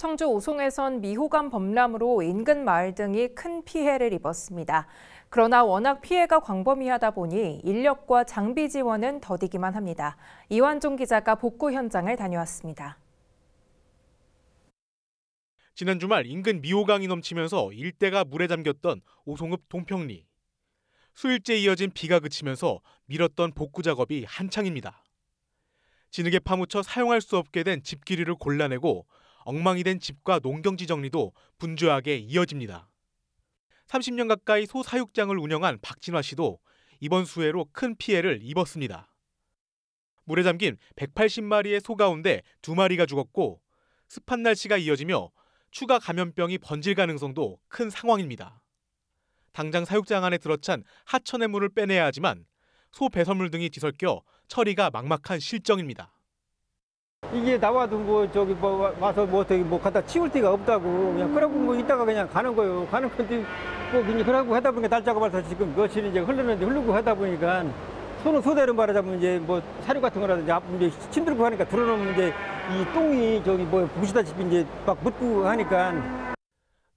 청주 오송에선 미호감 범람으로 인근 마을 등이 큰 피해를 입었습니다. 그러나 워낙 피해가 광범위하다 보니 인력과 장비 지원은 더디기만 합니다. 이완종 기자가 복구 현장을 다녀왔습니다. 지난 주말 인근 미호강이 넘치면서 일대가 물에 잠겼던 오송읍 동평리. 수일째 이어진 비가 그치면서 밀었던 복구 작업이 한창입니다. 진흙에 파묻혀 사용할 수 없게 된집길이를 골라내고 엉망이 된 집과 농경지 정리도 분주하게 이어집니다. 30년 가까이 소 사육장을 운영한 박진화 씨도 이번 수해로 큰 피해를 입었습니다. 물에 잠긴 180마리의 소 가운데 두마리가 죽었고 습한 날씨가 이어지며 추가 감염병이 번질 가능성도 큰 상황입니다. 당장 사육장 안에 들어찬 하천의 물을 빼내야 하지만 소 배설물 등이 뒤섞여 처리가 막막한 실정입니다. 이게 나와도 뭐, 뭐 저기 뭐 와서 뭐 어떻게 뭐 갖다 치울 데가 없다고 그냥 그러고 뭐 이따가 그냥 가는 거예요. 가는 건데 뭐 그냥 그러고 하다 보니까 날짜가 벌써 지금 며칠이 제 흘렀는데 흐르고 하다 보니까 손을 소대로 말하자면 이제 뭐 사료 같은 거라든지 아 이제 침들고 하니까 들어놓으면 이제 이 똥이 저기 뭐 보시다시피 이제 막 묻고 하니까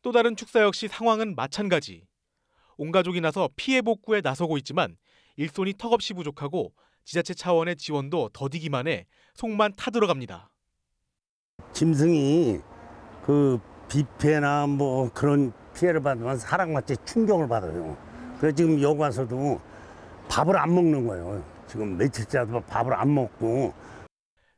또 다른 축사 역시 상황은 마찬가지. 온 가족이 나서 피해 복구에 나서고 있지만 일손이 턱없이 부족하고 지자체 차원의 지원도 더디기만 해 속만 타들어갑니다. 짐승이 그 비폐나 뭐 그런 피해를 받으면 사람같이 충격을 받아요. 그래서 지금 여기 와서도 밥을 안 먹는 거예요. 지금 며칠째 밥을 안 먹고.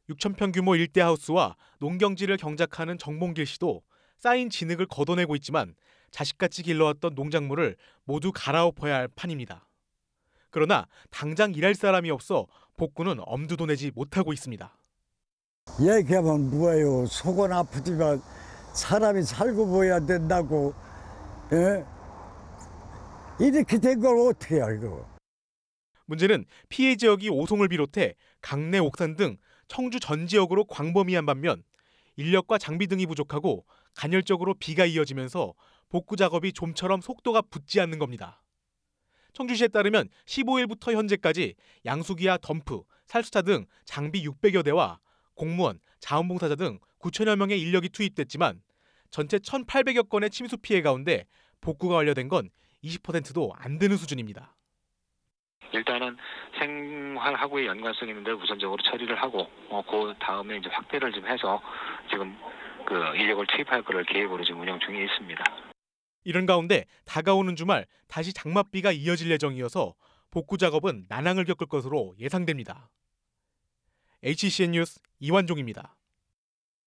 6천평 규모 일대 하우스와 농경지를 경작하는 정봉길 씨도 쌓인 진흙을 걷어내고 있지만 자식같이 길러왔던 농작물을 모두 갈아엎어야 할 판입니다. 그러나 당장 일할 사람이 없어 복구는 엄두도 내지 못하고 있습니다. 얘기하면 뭐예요. 속은 아프지만 사람이 살고 보야 된다고. 예? 이렇게 된걸 어떻게 알고. 문제는 피해 지역이 오송을 비롯해 강내 옥산 등 청주 전 지역으로 광범위한 반면 인력과 장비 등이 부족하고 간헐적으로 비가 이어지면서 복구 작업이 좀처럼 속도가 붙지 않는 겁니다. 청주시에 따르면 15일부터 현재까지 양수기와 덤프, 살수차 등 장비 600여 대와 공무원, 자원봉사자 등 9천여 명의 인력이 투입됐지만 전체 1,800여 건의 침수 피해 가운데 복구가 완료된 건 20%도 안 되는 수준입니다. 일단은 생활하고의 연관성이 있는데 우선적으로 처리를 하고 어, 그 다음에 이제 확대를 좀 해서 지금 그 인력을 투입할 그럴 계획으로 지금 운영 중에 있습니다. 이런 가운데 다가오는 주말 다시 장맛비가 이어질 예정이어서 복구 작업은 난항을 겪을 것으로 예상됩니다. HCN 뉴스 이완종입니다.